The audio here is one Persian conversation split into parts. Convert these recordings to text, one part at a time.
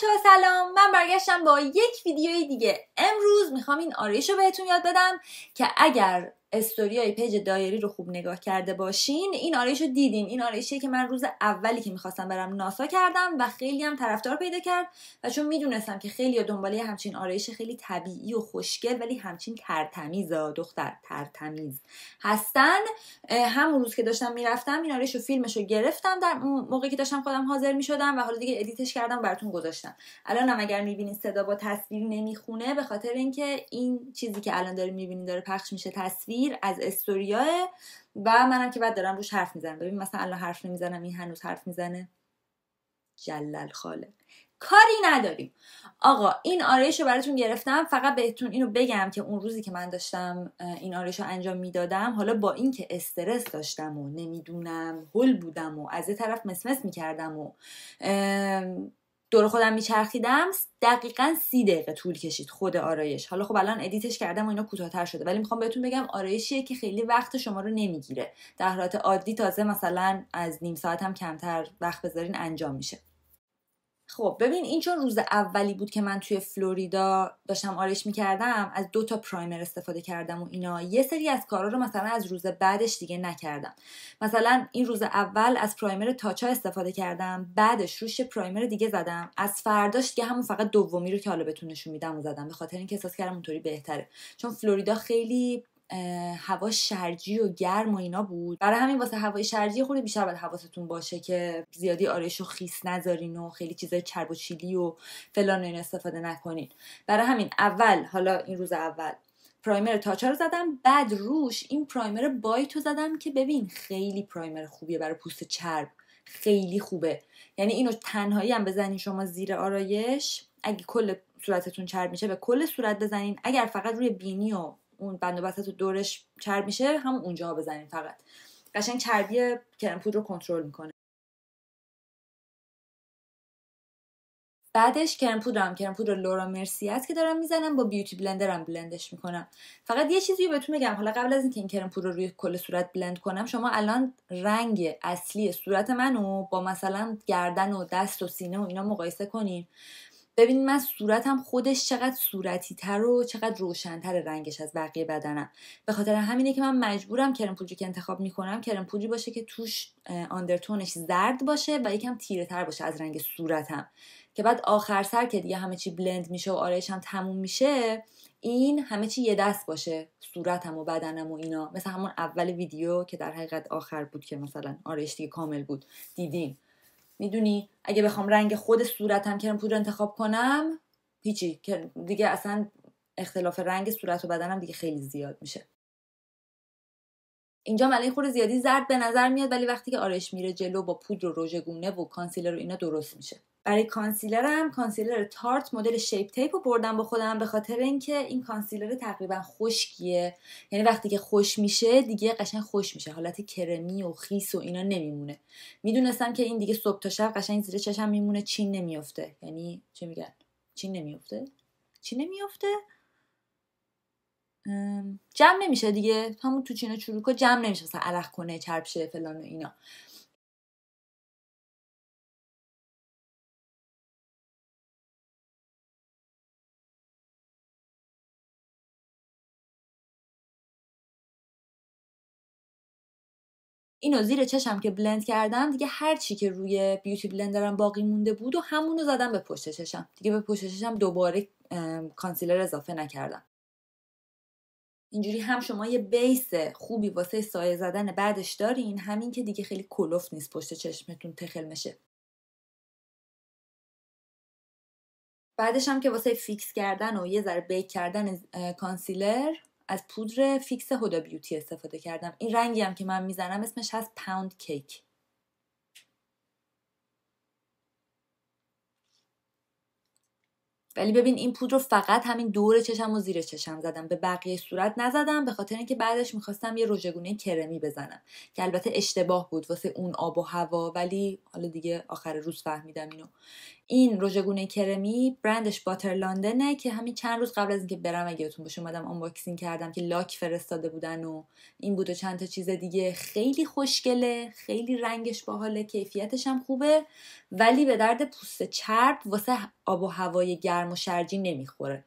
بچه ها سلام من برگشتم با یک ویدیوی دیگه امروز میخوام این آرایش رو بهتون یاد بدم که اگر استوریای پیج دایری رو خوب نگاه کرده باشین این آرایش رو دیدین این آرایشی که من روز اولی که میخواستم برم ناسا کردم و خیلی هم طرفدار پیدا کرد و چون میدونستم که خیلی دنباله همچین آرایش خیلی طبیعی و خوشگل ولی همچین ترتمیز دختر ترتمیز هستن همون روز که داشتم میرفتم این آرایش و فیلمش رو گرفتم در موقعی که داشتم خودم حاضر میشدم و حالا دیگه ادیتش کردم براتون گذاشتم هم اگر میبینین صدا با تصویر نمیخونه به خاطر اینکه این چیزی که الان داره داره پخش میشه تصویر از استوریا و منم که بعد دارم روش حرف میزنم ببین مثلا الان حرف نمیزنم این هنوز حرف میزنه جلل خاله کاری نداریم آقا این آرایش رو براتون گرفتم فقط بهتون اینو بگم که اون روزی که من داشتم این آرایش رو انجام میدادم حالا با اینکه استرس داشتم و نمیدونم هل بودم و از یه طرف مسمس میکردم و دور خودم میچرخیدم دقیقا سی دقیقه طول کشید خود آرایش حالا خب الان ادیتش کردم و اینا کوتاهتر شده ولی میخوام بهتون بگم آرایشیه که خیلی وقت شما رو نمیگیره در حالت عادی تازه مثلا از نیم ساعت هم کمتر وقت بذارین انجام میشه خب ببین این چون روز اولی بود که من توی فلوریدا داشتم آرش میکردم از دو تا پرایمر استفاده کردم و اینا یه سری از کارا رو مثلا از روز بعدش دیگه نکردم مثلا این روز اول از پرایمر تاچا استفاده کردم بعدش روش پرایمر دیگه زدم از فرداش که همون فقط دومی رو که حالا بتونشون نشون میدم و زدم به خاطر اینکه احساس کردم اونطوری بهتره چون فلوریدا خیلی هوا شرجی و گرم و اینا بود برای همین واسه هوای شرجی خود بیشتر باید حواستون باشه که زیادی آرایش و خیس نذارین و خیلی چیزای چرب و چیلی و فلان این استفاده نکنین برای همین اول حالا این روز اول پرایمر تاچا رو زدم بعد روش این پرایمر بایتو زدم که ببین خیلی پرایمر خوبیه برای پوست چرب خیلی خوبه یعنی اینو تنهایی هم بزنین شما زیر آرایش اگه کل صورتتون چرب میشه به کل صورت بزنین اگر فقط روی بینی و اون بند و تو دورش چرب میشه هم اونجاها بزنیم فقط قشنگ چربی کرم پودر رو کنترل میکنه بعدش کرم پودرم کرم پودر لورا مرسی است که دارم میزنم با بیوتی بلندرم بلندش میکنم فقط یه چیزی بهتون بگم حالا قبل از اینکه این کرم پودر رو روی کل صورت بلند کنم شما الان رنگ اصلی صورت منو با مثلا گردن و دست و سینه و اینا مقایسه کنیم. ببین من صورتم خودش چقدر صورتی تر و چقدر روشنتر رنگش از بقیه بدنم به خاطر همینه که من مجبورم کرم پودری که انتخاب میکنم کرم پودری باشه که توش آندرتونش زرد باشه و یکم تیره تر باشه از رنگ صورتم که بعد آخر سر که دیگه همه چی بلند میشه و آرایشم تموم میشه این همه چی یه دست باشه صورتم و بدنم و اینا مثل همون اول ویدیو که در حقیقت آخر بود که مثلا آرایش دیگه کامل بود دیدیم میدونی اگه بخوام رنگ خود صورتم کرم پودر انتخاب کنم هیچی دیگه اصلا اختلاف رنگ صورت و بدنم دیگه خیلی زیاد میشه اینجا ملی خور زیادی زرد به نظر میاد ولی وقتی که آرش میره جلو با پودر و رژگونه و کانسیلر و اینا درست میشه برای کانسیلرم کانسیلر تارت مدل شیپ تیپ رو بردم با خودم به خاطر اینکه این کانسیلر تقریبا خشکیه یعنی وقتی که خوش میشه دیگه قشنگ خوش میشه حالت کرمی و خیس و اینا نمیمونه میدونستم که این دیگه صبح تا شب قشنگ زیر چشم میمونه چین نمیفته یعنی چه میگن چین نمیافته چی نمیافته جمع نمیشه دیگه همون تو چینا چروکا جمع نمیشه مثلا کنه چرب شه فلان و اینا اینو زیر چشم که بلند کردم دیگه هر چی که روی بیوتی بلندرم باقی مونده بود و همونو زدم به پشت چشم دیگه به پشت چشم دوباره کانسیلر اضافه نکردم اینجوری هم شما یه بیس خوبی واسه سایه زدن بعدش دارین همین که دیگه خیلی کلف نیست پشت چشمتون تخل میشه بعدش هم که واسه فیکس کردن و یه ذره بیک کردن کانسیلر از پودر فیکس هدا بیوتی استفاده کردم این رنگی هم که من میزنم اسمش هست پاوند کیک ولی ببین این پودر رو فقط همین دور چشم و زیر چشم زدم به بقیه صورت نزدم به خاطر اینکه بعدش میخواستم یه رژگونه کرمی بزنم که البته اشتباه بود واسه اون آب و هوا ولی حالا دیگه آخر روز فهمیدم اینو این گونه کرمی برندش باتر لندنه که همین چند روز قبل از اینکه برم اگه یادتون باشه اومدم آنباکسینگ کردم که لاک فرستاده بودن و این بود و چند تا چیز دیگه خیلی خوشگله خیلی رنگش باحاله کیفیتش هم خوبه ولی به درد پوست چرب واسه آب و هوای گرم و شرجی نمیخوره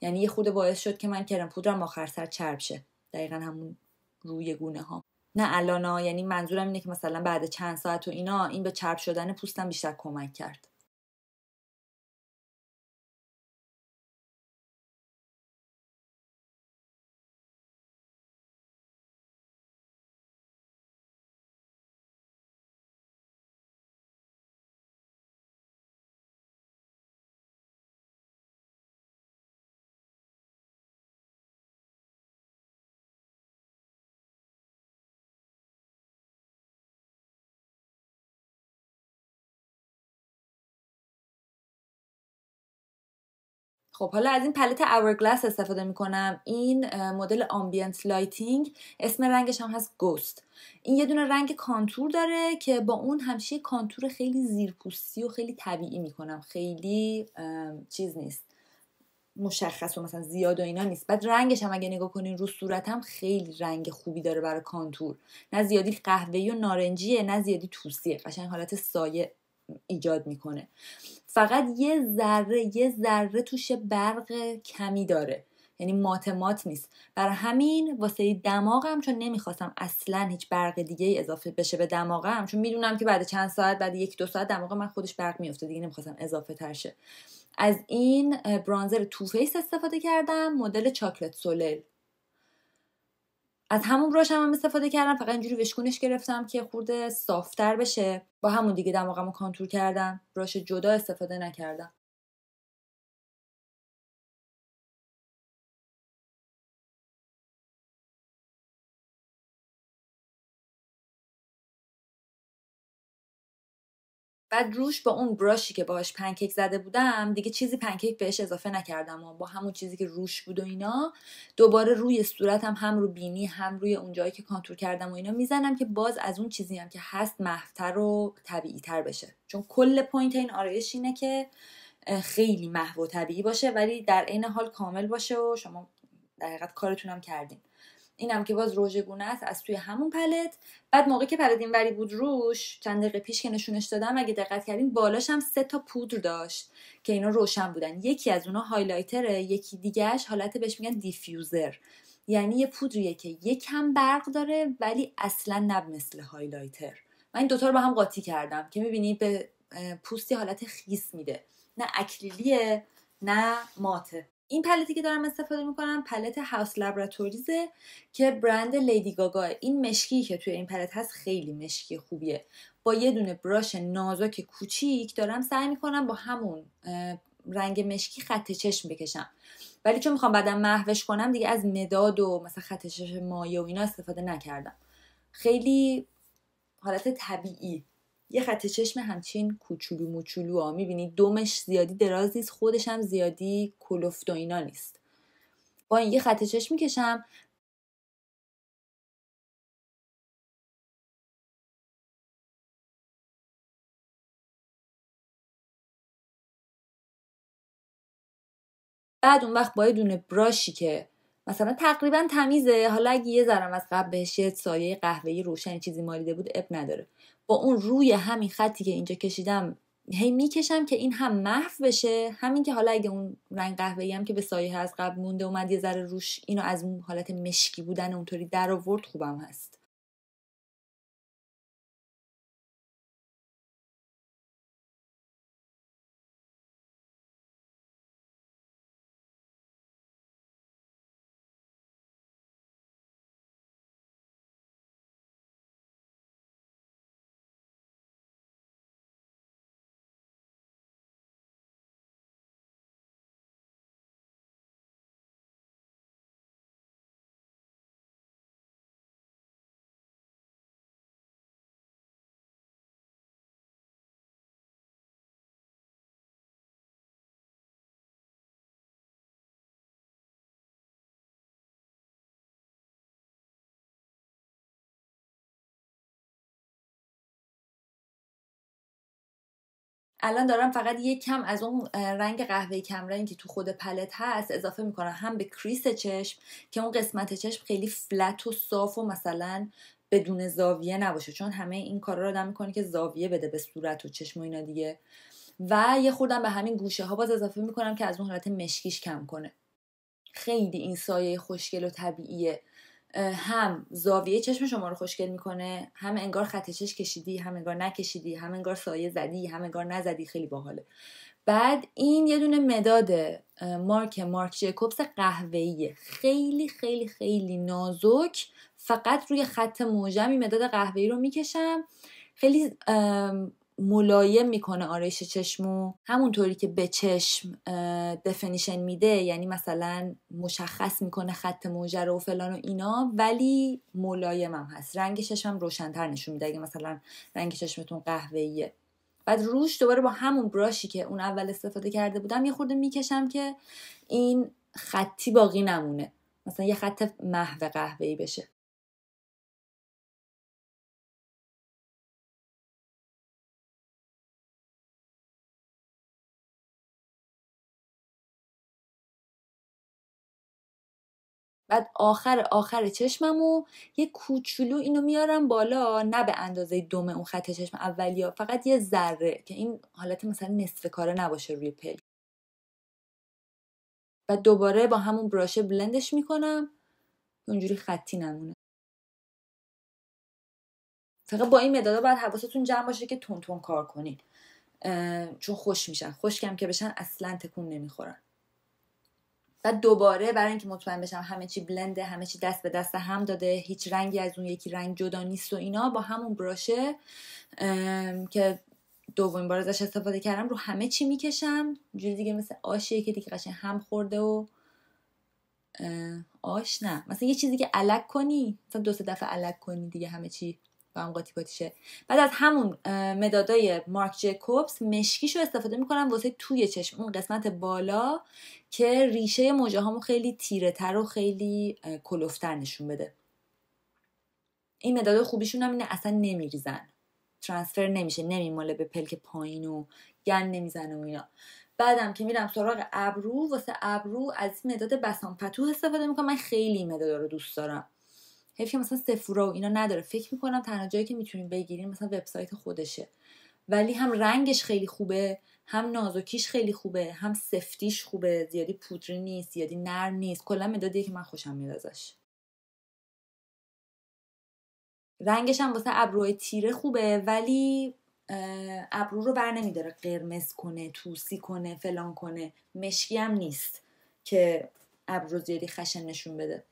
یعنی یه خورده باعث شد که من کرم پودرم آخر سر چرب شه دقیقا همون روی گونه ها نه الانا یعنی منظورم اینه که مثلا بعد چند ساعت و اینا این به چرب شدن پوستم بیشتر کمک کرد خب حالا از این پلت اورگلاس استفاده میکنم این مدل آمبینت لایتینگ اسم رنگش هم هست گوست این یه دونه رنگ کانتور داره که با اون همشه کانتور خیلی زیرپوستی و خیلی طبیعی میکنم خیلی چیز نیست مشخص و مثلا زیاد و اینا نیست بعد رنگش هم اگه نگاه کنین رو هم خیلی رنگ خوبی داره برای کانتور نه زیادی قهوه‌ای و نارنجیه نه زیادی توسیه قشنگ حالت سایه ایجاد میکنه فقط یه ذره یه ذره توش برق کمی داره یعنی ماتمات نیست برای همین واسه دماغم چون نمیخواستم اصلا هیچ برق دیگه اضافه بشه به دماغم چون میدونم که بعد چند ساعت بعد یک دو ساعت دماغ من خودش برق میفته دیگه نمیخواستم اضافه تر از این برانزر تو فیس استفاده کردم مدل چاکلت سولل از همون براش هم, استفاده کردم فقط اینجوری وشکونش گرفتم که خورده صافتر بشه با همون دیگه دماغمو کانتور کردم براش جدا استفاده نکردم بعد روش با اون براشی که باهاش پنکیک زده بودم دیگه چیزی پنکیک بهش اضافه نکردم و با همون چیزی که روش بود و اینا دوباره روی صورتم هم, رو بینی هم روی اون جایی که کانتور کردم و اینا میزنم که باز از اون چیزی هم که هست محوتر و طبیعی تر بشه چون کل پوینت این آرایش اینه که خیلی محو و طبیعی باشه ولی در عین حال کامل باشه و شما در حقیقت کارتونم کردین اینم که باز روژگونه است از توی همون پلت بعد موقعی که پلت اینوری بود روش چند دقیقه پیش که نشونش دادم اگه دقت کردین بالاش هم سه تا پودر داشت که اینا روشن بودن یکی از اونها هایلایتره یکی دیگهش حالت بهش میگن دیفیوزر یعنی یه پودریه که یکم برق داره ولی اصلا نب مثل هایلایتر من این دوتا رو با هم قاطی کردم که میبینی به پوستی حالت خیس میده نه اکلیلیه نه ماته این پلتی که دارم استفاده میکنم پلت هاوس لبراتوریزه که برند لیدی گاگا این مشکی که توی این پلت هست خیلی مشکی خوبیه با یه دونه براش نازک کوچیک دارم سعی میکنم با همون رنگ مشکی خط چشم بکشم ولی چون میخوام بعدم محوش کنم دیگه از مداد و مثلا خط چشم مایه و اینا استفاده نکردم خیلی حالت طبیعی یه خط چشم همچین کوچولو موچولو ها میبینی دومش زیادی دراز نیست خودش هم زیادی کلفت و اینا نیست با این یه خط چشم میکشم بعد اون وقت با یه دونه براشی که مثلا تقریبا تمیزه حالا اگه یه ذرم از قبل بهش یه سایه قهوه‌ای روشن چیزی مالیده بود اب نداره با اون روی همین خطی که اینجا کشیدم هی میکشم که این هم محو بشه همین که حالا اگه اون رنگ قهوه‌ای هم که به سایه از قبل مونده اومد یه ذره روش اینو از اون حالت مشکی بودن اونطوری در آورد خوبم هست الان دارم فقط یک کم از اون رنگ قهوه کمرنگ که تو خود پلت هست اضافه میکنم هم به کریس چشم که اون قسمت چشم خیلی فلت و صاف و مثلا بدون زاویه نباشه چون همه این کارا رو آدم میکنه که زاویه بده به صورت و چشم و اینا دیگه و یه خوردم به همین گوشه ها باز اضافه میکنم که از اون حالت مشکیش کم کنه خیلی این سایه خوشگل و طبیعیه هم زاویه چشم شما رو خوشگل میکنه هم انگار خط چش کشیدی هم انگار نکشیدی هم انگار سایه زدی هم انگار نزدی خیلی باحاله بعد این یه دونه مداد مارک مارک جیکوبس قهوه‌ایه خیلی خیلی خیلی نازک فقط روی خط موجمی مداد قهوه‌ای رو میکشم خیلی ملایم میکنه آرایش چشمو همونطوری که به چشم دفنیشن میده یعنی مثلا مشخص میکنه خط موجه و فلان و اینا ولی ملایم هم هست رنگ چشمم روشنتر نشون میده اگه مثلا رنگ چشمتون قهوه‌ایه بعد روش دوباره با همون براشی که اون اول استفاده کرده بودم یه خورده میکشم که این خطی باقی نمونه مثلا یه خط محو قهوهی بشه بعد آخر آخر چشممو یه کوچولو اینو میارم بالا نه به اندازه دم اون خط چشم اولیا فقط یه ذره که این حالت مثلا نصف کاره نباشه روی پل و دوباره با همون براشه بلندش میکنم اونجوری خطی نمونه فقط با این مدادا باید حواستون جمع باشه که تون تون کار کنین چون خوش میشن خشکم که بشن اصلا تکون نمیخورن بعد دوباره برای اینکه مطمئن بشم همه چی بلنده همه چی دست به دست هم داده هیچ رنگی از اون یکی رنگ جدا نیست و اینا با همون براشه که دومین بار ازش استفاده کردم رو همه چی میکشم جوری دیگه مثل آشیه که دیگه قشنگ هم خورده و آش نه مثلا یه چیزی که علک کنی مثلا دو سه دفعه علک کنی دیگه همه چی و هم قاطی شه بعد از همون مدادای مارک جکوبس مشکیشو استفاده میکنم واسه توی چشم اون قسمت بالا که ریشه موجه هامو خیلی تیره تر و خیلی کلوفتر نشون بده این مدادای خوبیشون هم اینه اصلا نمیریزن ترانسفر نمیشه نمیماله به پلک پایین و گن نمیزن و اینا بعدم که میرم سراغ ابرو واسه ابرو از مداد بسان پتو استفاده میکنم من خیلی این مداد رو دوست دارم حیف که مثلا سفورا و اینا نداره فکر میکنم تنها جایی که میتونیم بگیریم مثلا وبسایت خودشه ولی هم رنگش خیلی خوبه هم نازکیش خیلی خوبه هم سفتیش خوبه زیادی پودری نیست زیادی نرم نیست کلا مدادیه که من خوشم میاد ازش رنگش هم واسه ابروی تیره خوبه ولی ابرو رو بر نمیداره قرمز کنه توسی کنه فلان کنه مشکی هم نیست که ابرو زیادی خشن نشون بده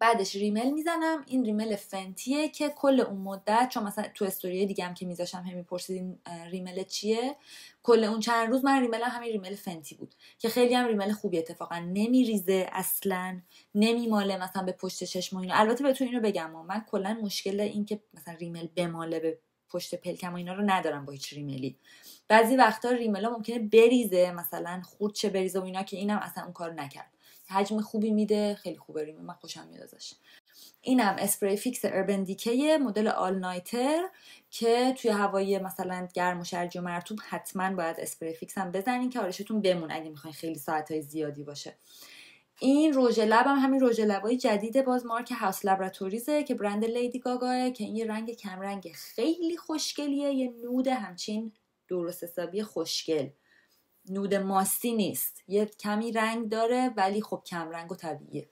بعدش ریمل میزنم این ریمل فنتیه که کل اون مدت چون مثلا تو استوری دیگه هم که میذاشم همین میپرسیدین ریمل چیه کل اون چند روز من ریملم همین ریمل فنتی بود که خیلی هم ریمل خوبی اتفاقا نمیریزه اصلا نمیماله مثلا به پشت چشم و اینا البته بهتون اینو بگم من کلا مشکل این که مثلا ریمل بماله به پشت پلکم و اینا رو ندارم با هیچ ریملی بعضی وقتا ریملا ممکنه بریزه مثلا خورد چه بریزه و اینا که اینم اصلا اون کار نکرد حجم خوبی میده خیلی خوبه ریمه من خوشم میاد ازش اینم اسپری فیکس اربن مدل آل نایتر که توی هوایی مثلا گرم و شرج و مرتوب حتما باید اسپری فیکس هم بزنین که آرشتون بمون اگه میخواین خیلی های زیادی باشه این رژ لب هم همین رژ لبای جدید باز مارک هاوس لبراتوریزه که برند لیدی گاگاه که این یه رنگ کمرنگ خیلی خوشگلیه یه نود همچین درست حسابی خوشگل نود ماستی نیست یه کمی رنگ داره ولی خب کم رنگ و طبیعیه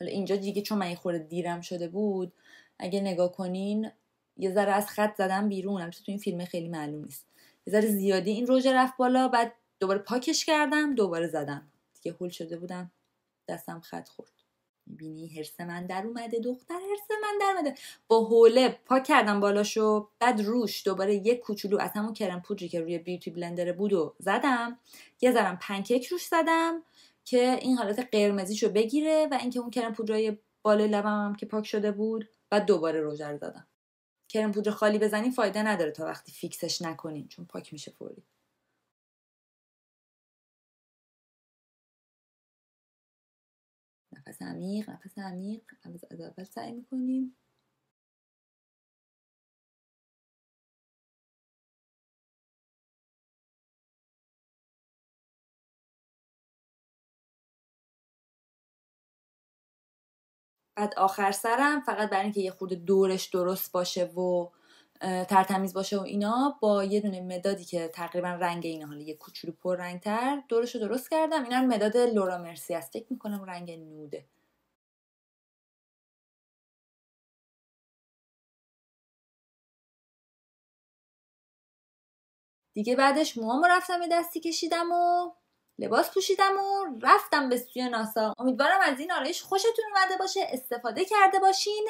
حالا اینجا دیگه چون من یه خورده دیرم شده بود اگه نگاه کنین یه ذره از خط زدم بیرون البته تو این فیلم خیلی معلوم نیست یه ذره زیادی این روژه رفت بالا بعد دوباره پاکش کردم دوباره زدم دیگه هول شده بودم دستم خط خورد میبینی حرس من در اومده دختر حرس من در اومده با حوله پاک کردم بالاشو بعد روش دوباره یک کوچولو از همون کرم پودری که روی بیوتی بلندره بود و زدم یه زرم پنکیک روش زدم که این حالت قرمزیشو بگیره و اینکه اون کرم پودرای بالای لبم هم که پاک شده بود و دوباره روژر زدم کرم پودر خالی بزنی فایده نداره تا وقتی فیکسش نکنین چون پاک میشه فوری نفس عمیق نفس عمیق از اول سعی میکنیم بعد آخر سرم فقط برای اینکه یه خورده دورش درست باشه و ترتمیز باشه و اینا با یه دونه مدادی که تقریبا رنگ اینا حالا یه کوچولو پر رنگ تر دورش رو درست کردم اینا مداد لورا مرسی است فکر میکنم رنگ نوده دیگه بعدش موامو رفتم به دستی کشیدم و لباس پوشیدم و رفتم به سوی ناسا امیدوارم از این آرایش خوشتون اومده باشه استفاده کرده باشین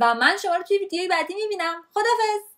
و من شما رو توی ویدیوی بعدی میبینم خدافز